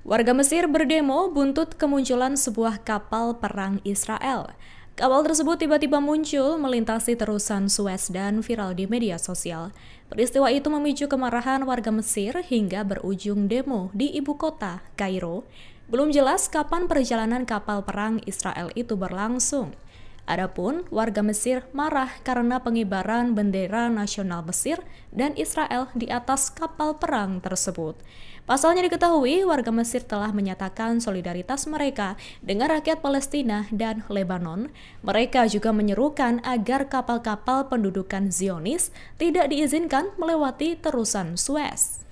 Warga Mesir berdemo buntut kemunculan sebuah kapal perang Israel. Kapal tersebut tiba-tiba muncul melintasi terusan Suez dan viral di media sosial. Peristiwa itu memicu kemarahan warga Mesir hingga berujung demo di ibu kota, Kairo. Belum jelas kapan perjalanan kapal perang Israel itu berlangsung. Adapun warga Mesir marah karena pengibaran bendera nasional Mesir dan Israel di atas kapal perang tersebut. Pasalnya diketahui warga Mesir telah menyatakan solidaritas mereka dengan rakyat Palestina dan Lebanon. Mereka juga menyerukan agar kapal-kapal pendudukan Zionis tidak diizinkan melewati terusan Suez.